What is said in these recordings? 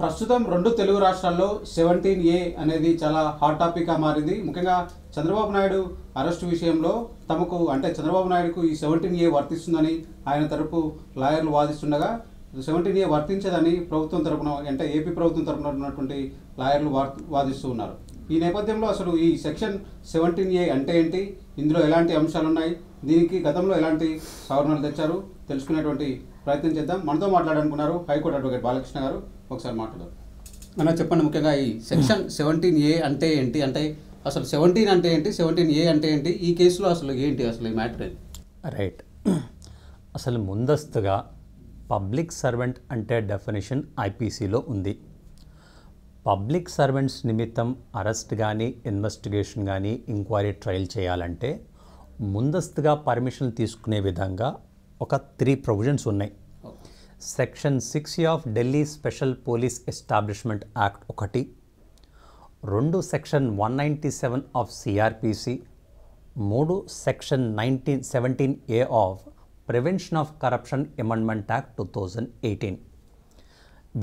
ప్రస్తుతం రెండు తెలుగు రాష్ట్రాల్లో సెవెంటీన్ ఏ అనేది చాలా హాట్ టాపిక్గా మారింది ముఖ్యంగా చంద్రబాబు నాయుడు అరెస్టు విషయంలో తమకు అంటే చంద్రబాబు నాయుడుకు ఈ సెవెంటీన్ ఏ వర్తిస్తుందని ఆయన తరపు లాయర్లు వాదిస్తుండగా సెవెంటీన్ ఏ వర్తించదని ప్రభుత్వం తరపున అంటే ఏపీ ప్రభుత్వం తరపున ఉన్నటువంటి లాయర్లు వాదిస్తూ ఉన్నారు ఈ నేపథ్యంలో అసలు ఈ సెక్షన్ సెవెంటీన్ ఏ అంటే ఏంటి ఇందులో ఎలాంటి అంశాలు ఉన్నాయి దీనికి గతంలో ఎలాంటి సవరణలు తెచ్చారు తెలుసుకునేటువంటి ప్రయత్నం చేద్దాం మనతో మాట్లాడాలనుకున్నారు హైకోర్టు అడ్వకేట్ బాలకృష్ణ గారు ఒకసారి మాట్లాడదాం అన్న చెప్పండి ముఖ్యంగా ఈ సెక్షన్ సెవెంటీన్ ఏ అంటే ఏంటి అంటే అసలు సెవెంటీన్ అంటే ఏంటి సెవెంటీన్ ఏ అంటే ఏంటి ఈ కేసులో అసలు ఏంటి అసలు ఈ మ్యాటర్ ఏంటి రైట్ అసలు ముందస్తుగా పబ్లిక్ సర్వెంట్ అంటే డెఫినేషన్ ఐపీసీలో ఉంది పబ్లిక్ సర్వెంట్స్ నిమిత్తం అరెస్ట్ కానీ ఇన్వెస్టిగేషన్ కానీ ఇంక్వైరీ ట్రయల్ చేయాలంటే ముందస్తుగా పర్మిషన్ తీసుకునే విధంగా ఒక త్రీ ప్రొవిజన్స్ ఉన్నాయి section six of Delhi special police establishment act ఒకటి రెండు section one ninety seven of CrPC మూడు section nineteen seventeen A of prevention of corruption amendment act two thousand eighteen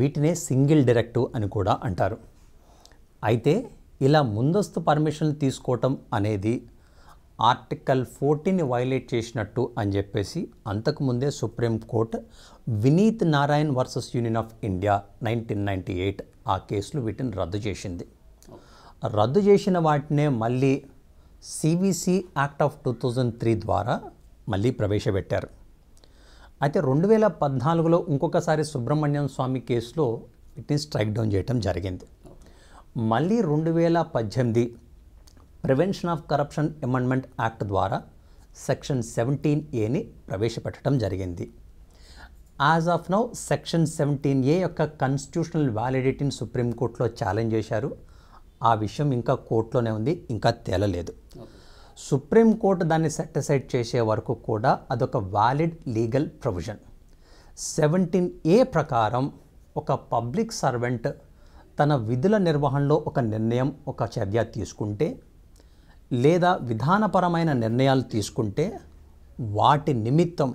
వీటినే సింగిల్ డైరెక్టివ్ అని కూడా అంటారు అయితే ఇలా ముందస్తు పర్మిషన్లు తీసుకోవటం అనేది ఆర్టికల్ ఫోర్టీని వైలేట్ చేసినట్టు అని చెప్పేసి అంతకుముందే supreme court Vineet Narayan versus union of India nineteen ninety eight ఆ కేసులు వీటిని రద్దు చేసింది రద్దు చేసిన వాటినే మళ్ళీ సిబిసి act of two thousand three ద్వారా మళ్ళీ ప్రవేశపెట్టారు అయితే రెండు వేల పద్నాలుగులో ఇంకొకసారి సుబ్రహ్మణ్యం స్వామి కేసులో వీటిని స్ట్రైక్ డౌన్ చేయటం జరిగింది మళ్ళీ రెండు వేల పద్దెనిమిది prevention of corruption amendment act ద్వారా సెక్షన్ సెవెంటీన్ ఏని ప్రవేశపెట్టడం జరిగింది as of now section seventeen A యొక్క కాన్స్టిట్యూషనల్ వ్యాలిడిటీని సుప్రీంకోర్టులో ఛాలెంజ్ చేశారు ఆ విషయం ఇంకా కోర్టులోనే ఉంది ఇంకా తేలలేదు సుప్రీంకోర్టు దాన్ని సెటిసైడ్ చేసే వరకు కూడా అదొక valid legal provision seventeen A ప్రకారం ఒక పబ్లిక్ సర్వెంట్ తన విధుల నిర్వహణలో ఒక నిర్ణయం ఒక చర్య తీసుకుంటే లేదా విధానపరమైన నిర్ణయాలు తీసుకుంటే వాటి నిమిత్తం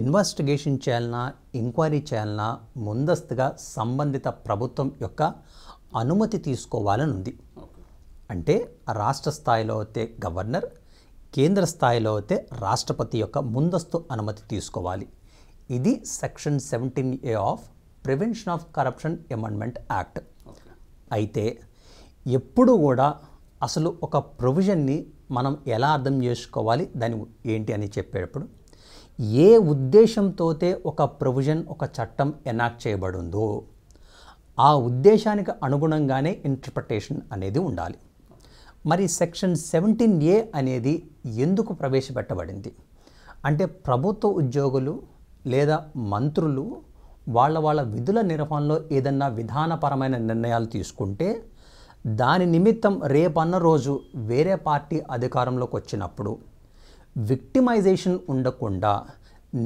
ఇన్వెస్టిగేషన్ చేయాలన్నా ఎంక్వైరీ చేయాలన్నా ముందస్తుగా సంబంధిత ప్రభుత్వం యొక్క అనుమతి తీసుకోవాలని ఉంది అంటే రాష్ట్ర స్థాయిలో అయితే గవర్నర్ కేంద్ర స్థాయిలో అయితే రాష్ట్రపతి యొక్క ముందస్తు అనుమతి తీసుకోవాలి ఇది section seventeen A of prevention of corruption amendment act అయితే ఎప్పుడు కూడా అసలు ఒక ప్రొవిజన్ని మనం ఎలా అర్థం చేసుకోవాలి దాని ఏంటి అని చెప్పేటప్పుడు ఏ ఉద్దేశంతోతే ఒక ప్రొవిజన్ ఒక చట్టం ఎనాక్ట్ చేయబడిందో ఆ ఉద్దేశానికి అనుగుణంగానే ఇంటర్ప్రిటేషన్ అనేది ఉండాలి మరి సెక్షన్ సెవెంటీన్ ఏ అనేది ఎందుకు ప్రవేశపెట్టబడింది అంటే ప్రభుత్వ ఉద్యోగులు లేదా మంత్రులు వాళ్ళ వాళ్ళ విధుల నిర్వహణలో ఏదన్నా విధానపరమైన నిర్ణయాలు తీసుకుంటే దాని నిమిత్తం రేపన్న రోజు వేరే పార్టీ అధికారంలోకి వచ్చినప్పుడు విక్టిమైజేషన్ ఉండకుండా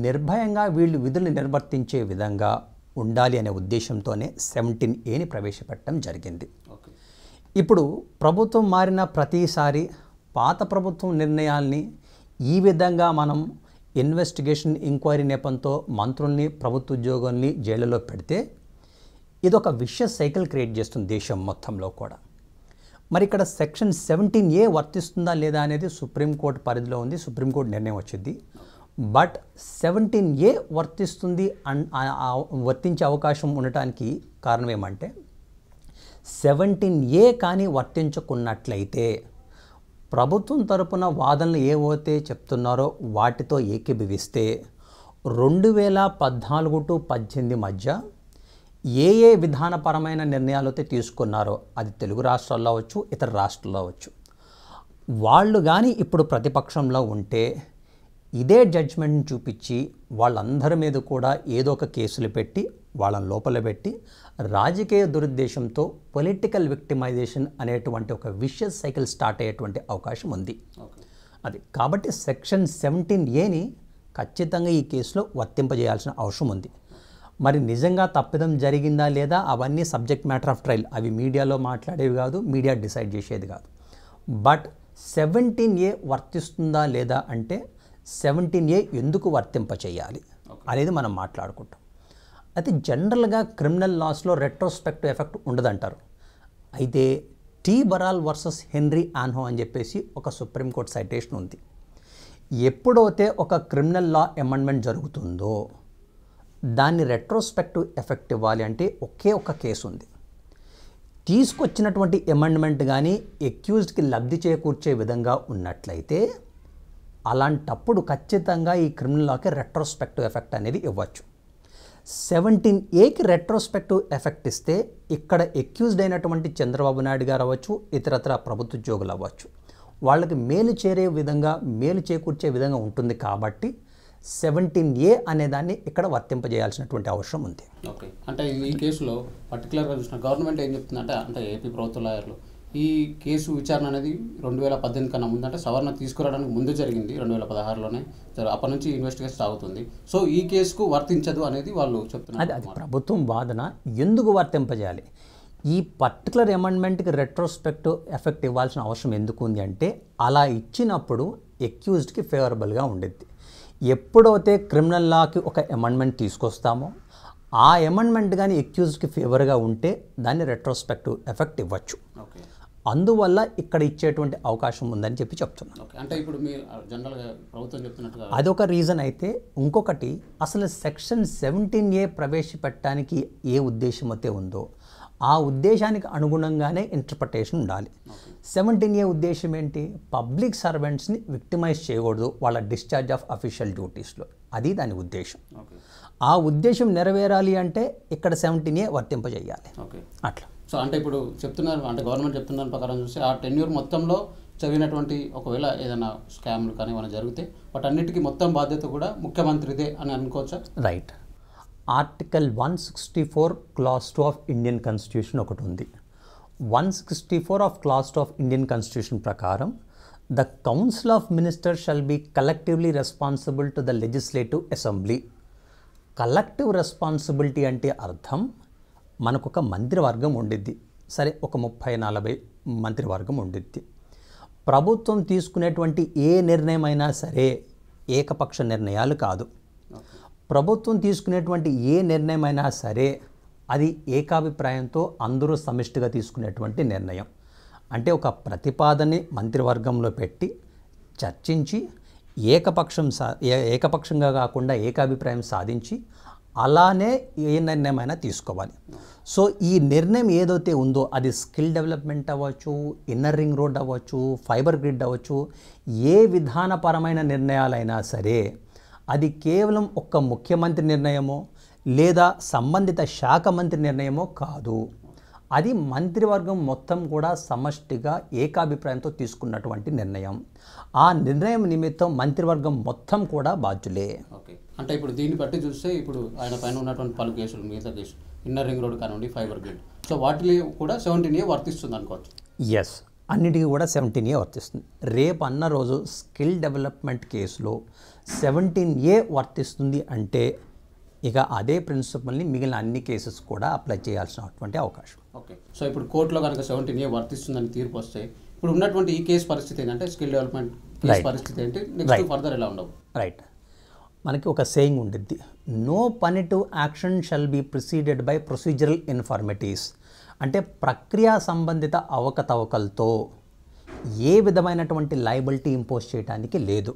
నిర్భయంగా వీళ్ళు విధులు నిర్వర్తించే విధంగా ఉండాలి అనే ఉద్దేశంతోనే సెవెంటీన్ ఏని ప్రవేశపెట్టడం జరిగింది ఇప్పుడు ప్రభుత్వం మారిన ప్రతిసారి పాత ప్రభుత్వం నిర్ణయాల్ని ఈ విధంగా మనం ఇన్వెస్టిగేషన్ ఎంక్వైరీ నేపంతో మంత్రుల్ని ప్రభుత్వ ఉద్యోగుల్ని జైళ్ళలో పెడితే ఇదొక విషయ సైకిల్ క్రియేట్ చేస్తుంది దేశం మొత్తంలో కూడా మరి ఇక్కడ సెక్షన్ సెవెంటీన్ ఏ వర్తిస్తుందా లేదా అనేది సుప్రీంకోర్టు పరిధిలో ఉంది సుప్రీంకోర్టు నిర్ణయం వచ్చింది బట్ సెవెంటీన్ ఏ వర్తిస్తుంది అన్ వర్తించే అవకాశం ఉండటానికి కారణం ఏమంటే సెవెంటీన్ ఏ కానీ వర్తించుకున్నట్లయితే ప్రభుత్వం తరపున వాదనలు ఏవైతే చెప్తున్నారో వాటితో ఏకీభవిస్తే రెండు వేల పద్నాలుగు టు పద్దెనిమిది మధ్య ఏ ఏ విధానపరమైన నిర్ణయాలు అయితే తీసుకున్నారో అది తెలుగు రాష్ట్రాల్లో అవచ్చు ఇతర రాష్ట్రాల్లో అవచ్చు వాళ్ళు కానీ ఇప్పుడు ప్రతిపక్షంలో ఉంటే ఇదే జడ్జ్మెంట్ని చూపించి వాళ్ళందరి మీద కూడా ఏదో ఒక కేసులు పెట్టి వాళ్ళని లోపల పెట్టి రాజకీయ దురుద్దేశంతో పొలిటికల్ విక్టిమైజేషన్ అనేటువంటి ఒక విషయస్ సైకిల్ స్టార్ట్ అయ్యేటువంటి అవకాశం ఉంది అది కాబట్టి సెక్షన్ సెవెంటీన్ ఏని ఖచ్చితంగా ఈ కేసులో వర్తింపజేయాల్సిన అవసరం ఉంది మరి నిజంగా తప్పిదం జరిగిందా లేదా అవన్నీ సబ్జెక్ట్ మ్యాటర్ ఆఫ్ ట్రయల్ అవి మీడియాలో మాట్లాడేవి కాదు మీడియా డిసైడ్ చేసేది కాదు బట్ సెవెంటీన్ ఏ వర్తిస్తుందా లేదా అంటే సెవెంటీన్ ఏ ఎందుకు వర్తింప చేయాలి అనేది మనం మాట్లాడుకుంటాం అయితే జనరల్గా క్రిమినల్ లాస్లో రెట్రోస్పెక్ట్ ఎఫెక్ట్ ఉండదంటారు అయితే T Baral versus Henry Ah Hoe అని చెప్పేసి ఒక సుప్రీంకోర్టు సైటేషన్ ఉంది ఎప్పుడైతే ఒక క్రిమినల్ లా అమెండ్మెంట్ జరుగుతుందో దాన్ని రెట్రోస్పెక్టివ్ ఎఫెక్ట్ ఇవ్వాలి అంటే ఒకే ఒక కేసు ఉంది తీసుకొచ్చినటువంటి అమెండ్మెంట్ కానీ ఎక్యూజ్డ్కి లబ్ధి చేకూర్చే విధంగా ఉన్నట్లయితే అలాంటప్పుడు ఖచ్చితంగా ఈ క్రిమినల్ లాకి రెట్రోస్పెక్టివ్ ఎఫెక్ట్ అనేది ఇవ్వచ్చు సెవెంటీన్ ఏకి రెట్రోస్పెక్టివ్ ఎఫెక్ట్ ఇస్తే ఇక్కడ ఎక్యూజ్డ్ అయినటువంటి చంద్రబాబు నాయుడు గారు అవ్వచ్చు ఇతరత్ర ప్రభుత్వ ఉద్యోగులు అవ్వచ్చు వాళ్ళకి మేలు చేరే విధంగా మేలు చేకూర్చే విధంగా ఉంటుంది కాబట్టి సెవెంటీన్ ఏ అనేదాన్ని ఇక్కడ వర్తింపజేయాల్సినటువంటి అవసరం ఉంది ఓకే అంటే ఈ కేసులో పర్టికులర్గా చూసిన గవర్నమెంట్ ఏం చెప్తుందంటే అంటే ఏపీ ప్రభుత్వ లాయర్లు ఈ కేసు విచారణ అనేది రెండు వేల పద్దెనిమిది కన్నా ముందు అంటే సవరణ తీసుకురావడానికి ముందు జరిగింది రెండు వేల పదహారులోనే అప్పటి నుంచి ఇన్వెస్టిగేషన్ సాగుతుంది సో ఈ కేసుకు వర్తించదు అనేది వాళ్ళు చెప్తున్నారు అది అది ప్రభుత్వం వాదన ఎందుకు వర్తింపజేయాలి ఈ పర్టికులర్ అమెండ్మెంట్కి రెట్రోస్పెక్ట్ ఎఫెక్ట్ ఇవ్వాల్సిన అవసరం ఎందుకు ఉంది అంటే అలా ఇచ్చినప్పుడు ఎక్యూజ్డ్కి ఫేవరబుల్గా ఉండిద్ది ఎప్పుడైతే క్రిమినల్ లాకి ఒక అమెండ్మెంట్ తీసుకొస్తామో ఆ అమెండ్మెంట్ కానీ ఎక్యూజ్కి ఫేవర్గా ఉంటే దాన్ని రెట్రోస్పెక్టివ్ ఎఫెక్ట్ ఇవ్వచ్చు అందువల్ల ఇక్కడ ఇచ్చేటువంటి అవకాశం ఉందని చెప్పి చెప్తున్నాను అంటే ఇప్పుడు జనరల్గా ప్రభుత్వం చెప్తున్నట్టుగా అదొక రీజన్ అయితే ఇంకొకటి అసలు సెక్షన్ సెవెంటీన్ ఏ ప్రవేశపెట్టడానికి ఏ ఉద్దేశం అయితే ఉందో ఆ ఉద్దేశానికి అనుగుణంగానే ఇంటర్ప్రిటేషన్ ఉండాలి సెవెంటీన్ ఏ ఉద్దేశం ఏంటి పబ్లిక్ సర్వెంట్స్ని విక్టిమైజ్ చేయకూడదు వాళ్ళ డిశ్చార్జ్ ఆఫ్ అఫీషియల్ డ్యూటీస్లో అది దాని ఉద్దేశం ఆ ఉద్దేశం నెరవేరాలి అంటే ఇక్కడ సెవెంటీన్ ఏ వర్తింపజేయాలి అట్లా సో అంటే ఇప్పుడు చెప్తున్నారు అంటే గవర్నమెంట్ చెప్తున్న ప్రకారం చూస్తే ఆ టెన్యూర్ మొత్తంలో చదివినటువంటి ఒకవేళ ఏదైనా స్కామ్లు కానీ ఏమైనా జరిగితే వాటన్నిటికీ మొత్తం బాధ్యత కూడా ముఖ్యమంత్రిదే అని అనుకోవచ్చా right article one sixty four clause two of Indian constitution ఒకటి ఉంది one sixty four of clause two of Indian constitution ప్రకారం the council of minister shall be collectively responsible to the legislative assembly collective responsibility అంటే అర్థం మనకు ఒక మంత్రివర్గం ఉండిద్ది సరే ఒక ముప్పై నలభై మంత్రివర్గం ఉండిద్ది ప్రభుత్వం తీసుకునేటువంటి ఏ నిర్ణయం అయినా సరే ఏకపక్ష నిర్ణయాలు కాదు ప్రభుత్వం తీసుకునేటువంటి ఏ నిర్ణయమైనా సరే అది ఏకాభిప్రాయంతో అందరూ సమిష్టిగా తీసుకునేటువంటి నిర్ణయం అంటే ఒక ప్రతిపాదనని మంత్రివర్గంలో పెట్టి చర్చించి ఏకపక్షం సా ఏకపక్షంగా కాకుండా ఏకాభిప్రాయం సాధించి అలానే ఏ నిర్ణయమైనా తీసుకోవాలి సో ఈ నిర్ణయం ఏదైతే ఉందో అది స్కిల్ డెవలప్మెంట్ అవ్వచ్చు ఇన్నర్ రింగ్ రోడ్ అవ్వచ్చు ఫైబర్ గ్రిడ్ అవ్వచ్చు ఏ విధానపరమైన నిర్ణయాలైనా సరే అది కేవలం ఒక్క ముఖ్యమంత్రి నిర్ణయమో లేదా సంబంధిత శాఖ మంత్రి నిర్ణయమో కాదు అది మంత్రివర్గం మొత్తం కూడా సమష్టిగా ఏకాభిప్రాయంతో తీసుకున్నటువంటి నిర్ణయం ఆ నిర్ణయం నిమిత్తం మంత్రివర్గం మొత్తం కూడా బాధ్యులే ఓకే అంటే ఇప్పుడు దీన్ని బట్టి చూస్తే ఇప్పుడు ఆయన పైన ఉన్నటువంటి పలు కేసులు మిగతా కేసులు ఇన్నర్ రింగ్ రోడ్ కానివ్వండి ఫైబర్ గ్రిడ్ సో వాటిని కూడా సెవెంటీన్ ఏ వర్తిస్తుంది అనుకోవచ్చు ఎస్ అన్నిటికీ కూడా సెవెంటీన్ ఏ వర్తిస్తుంది రేపు అన్న రోజు స్కిల్ డెవలప్మెంట్ కేసులో సెవెంటీన్ ఏ వర్తిస్తుంది అంటే ఇక అదే ప్రిన్సిపల్ని మిగిలిన అన్ని కేసెస్ కూడా అప్లై చేయాల్సినటువంటి అవకాశం ఓకే సో ఇప్పుడు కోర్టులో కనుక సెవెంటీన్ ఏ వర్తిస్తుందని తీర్పు వస్తే ఇప్పుడు ఉన్నటువంటి ఈ కేసు పరిస్థితి ఏంటంటే స్కిల్ డెవలప్మెంట్ పరిస్థితి ఏంటి నెక్స్ట్ ఫర్దర్ ఎలా ఉండవు రైట్ మనకి ఒక సేయింగ్ ఉండిద్ది no punitive action shall be proceeded by procedural infirmities అంటే ప్రక్రియ సంబంధిత అవకతవకలతో ఏ విధమైనటువంటి లయబిలిటీ ఇంపోజ్ చేయడానికి లేదు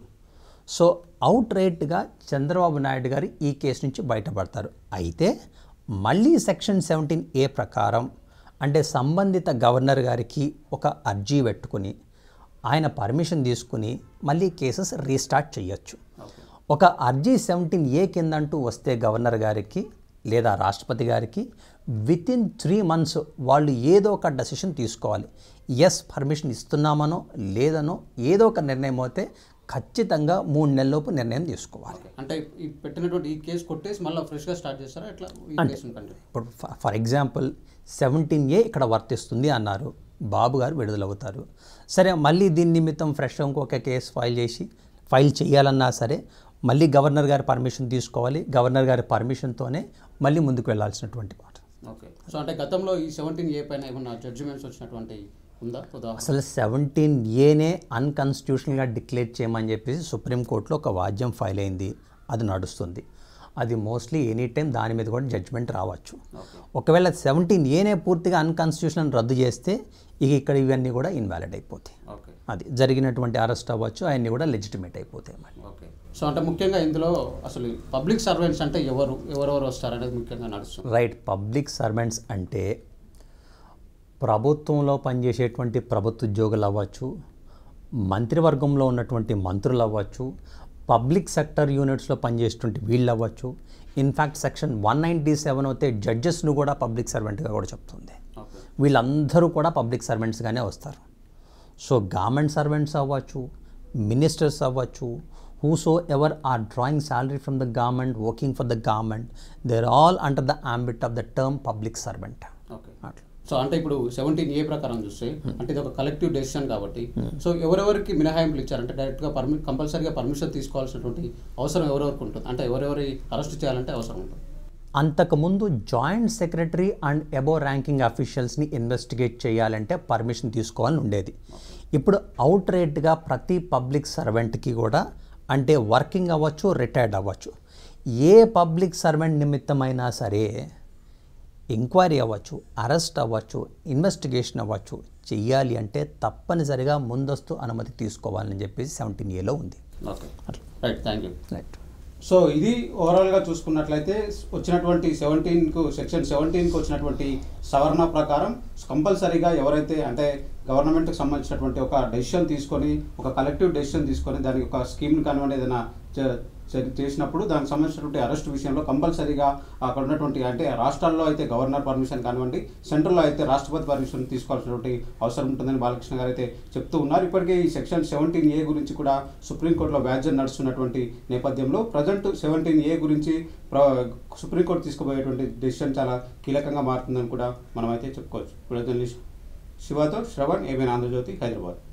సో అవుట్ రైట్గా చంద్రబాబు నాయుడు గారు ఈ కేసు నుంచి బయటపడతారు అయితే మళ్ళీ సెక్షన్ సెవెంటీన్ ఏ ప్రకారం అంటే సంబంధిత గవర్నర్ గారికి ఒక అర్జీ పెట్టుకుని ఆయన పర్మిషన్ తీసుకుని మళ్ళీ కేసెస్ రీస్టార్ట్ చేయొచ్చు ఒక అర్జీ సెవెంటీన్ ఏ కిందంటూ వస్తే గవర్నర్ గారికి లేదా రాష్ట్రపతి గారికి విత్ ఇన్ త్రీ మంత్స్ వాళ్ళు ఏదో ఒక డెసిషన్ తీసుకోవాలి ఎస్ పర్మిషన్ ఇస్తున్నామనో లేదనో ఏదో ఒక నిర్ణయం అయితే ఖచ్చితంగా మూడు నెలలోపు నిర్ణయం తీసుకోవాలి అంటే ఈ పెట్టినటువంటి ఈ కేసు కొట్టేసి మళ్ళీ ఫ్రెష్గా స్టార్ట్ చేస్తారా ఎట్లా ఇప్పుడు ఫర్ ఎగ్జాంపుల్ సెవెంటీన్ ఏ ఇక్కడ వర్తిస్తుంది అన్నారు బాబు గారు విడుదలవుతారు సరే మళ్ళీ దీని నిమిత్తం ఫ్రెష్ ఇంకొక కేసు ఫైల్ చేసి ఫైల్ చేయాలన్నా సరే మళ్ళీ గవర్నర్ గారి పర్మిషన్ తీసుకోవాలి గవర్నర్ గారి పర్మిషన్తోనే మళ్ళీ ముందుకు వెళ్ళాల్సినటువంటి ఓకే సో అంటే గతంలో ఈ సెవెంటీన్ ఏ పైన ఏమన్నా జడ్జిమెంట్స్ వచ్చినటువంటి ఉందా అసలు సెవెంటీన్ ఏనే అన్కాన్స్టిట్యూషనల్గా డిక్లేర్ చేయమని చెప్పేసి సుప్రీంకోర్టులో ఒక వాద్యం ఫైల్ అయింది అది నడుస్తుంది అది మోస్ట్లీ ఎనీ టైం దాని మీద కూడా జడ్జ్మెంట్ రావచ్చు ఒకవేళ సెవెంటీన్ ఏనే పూర్తిగా అన్కాన్స్టిట్యూషన్ రద్దు చేస్తే ఇక ఇక్కడ ఇవన్నీ కూడా ఇన్వాలిడ్ అయిపోతాయి అది జరిగినటువంటి అరెస్ట్ అవ్వచ్చు అవన్నీ కూడా లెజిటిమేట్ అయిపోతాయి మరి ఓకే సో అంటే ముఖ్యంగా ఇందులో అసలు పబ్లిక్ సర్వెంట్స్ అంటే ఎవరు ఎవరెవరు వస్తారు అనేది ముఖ్యంగా నడుస్తుంది రైట్ పబ్లిక్ సర్వెంట్స్ అంటే ప్రభుత్వంలో పనిచేసేటువంటి ప్రభుత్వ ఉద్యోగులు అవ్వచ్చు మంత్రివర్గంలో ఉన్నటువంటి మంత్రులు అవ్వచ్చు పబ్లిక్ సెక్టర్ యూనిట్స్లో పనిచేసేటువంటి వీళ్ళు అవ్వచ్చు in fact section one ninety seven అయితే జడ్జెస్ను కూడా పబ్లిక్ సర్వెంట్గా కూడా చెప్తుంది వీళ్ళందరూ కూడా పబ్లిక్ సర్వెంట్స్గానే వస్తారు సో గవర్నమెంట్ సర్వెంట్స్ అవ్వచ్చు మినిస్టర్స్ అవ్వచ్చు whosoever ever are drawing salary from the government working for the government they're all under the of of the term public servant so అంటే ఇప్పుడు సెవెంటీన్ ఏ ప్రకారం చూస్తే అంటే ఇది ఒక కలెక్టివ్ డెసిషన్ కాబట్టి సో ఎవరెవరికి మినహాయింపులు ఇచ్చారంటే డైరెక్ట్గా పర్మి కంపల్సరీగా పర్మిషన్ తీసుకోవాల్సినటువంటి అవసరం ఎవరెవరికి ఉంటుంది అంటే ఎవరెవరి అరెస్ట్ చేయాలంటే అవసరం ఉంటుంది అంతకుముందు joint secretary and above ranking అఫీషియల్స్ని ఇన్వెస్టిగేట్ చేయాలంటే పర్మిషన్ తీసుకోవాలని ఉండేది ఇప్పుడు అవుట్ రేట్గా ప్రతి పబ్లిక్ సర్వెంట్కి కూడా అంటే వర్కింగ్ అవ్వచ్చు రిటైర్డ్ అవ్వచ్చు ఏ పబ్లిక్ సర్వెంట్ నిమిత్తమైనా సరే ఎంక్వైరీ అవ్వచ్చు అరెస్ట్ అవ్వచ్చు ఇన్వెస్టిగేషన్ అవ్వచ్చు చెయ్యాలి అంటే తప్పనిసరిగా ముందస్తు అనుమతి తీసుకోవాలని చెప్పేసి సెవెంటీన్ ఏలో ఉంది okay thank you right so ఇది ఓవరాల్గా చూసుకున్నట్లయితే వచ్చినటువంటి సెవెంటీన్కు సెక్షన్ సెవెంటీన్కు వచ్చినటువంటి సవరణ ప్రకారం కంపల్సరీగా ఎవరైతే అంటే గవర్నమెంట్కి సంబంధించినటువంటి ఒక డెసిషన్ తీసుకొని ఒక కలెక్టివ్ డెసిషన్ తీసుకొని దానికి ఒక స్కీమ్ని కానివ్వండి ఏదైనా చేసినప్పుడు దానికి సంబంధించినటువంటి అరెస్ట్ విషయంలో కంపల్సరీగా అక్కడ ఉన్నటువంటి అంటే రాష్ట్రాల్లో అయితే గవర్నర్ పర్మిషన్ కానివ్వండి సెంట్రల్లో అయితే రాష్ట్రపతి పర్మిషన్ తీసుకోవాల్సినటువంటి అవసరం ఉంటుందని బాలకృష్ణ గారు అయితే చెప్తూ ఉన్నారు ఇప్పటికే ఈ సెక్షన్ సెవెంటీన్ ఏ గురించి కూడా సుప్రీంకోర్టులో వ్యాజ్యం నడుస్తున్నటువంటి నేపథ్యంలో ప్రజెంట్ సెవెంటీన్ ఏ గురించి సుప్రీంకోర్టు తీసుకుపోయేటువంటి డెసిషన్ చాలా కీలకంగా మారుతుందని కూడా మనమైతే చెప్పుకోవచ్చు ఇప్పుడు జర్నలిస్ట్ శ్రవణ్ ఏమైనా ఆంధ్రజ్యోతి హైదరాబాద్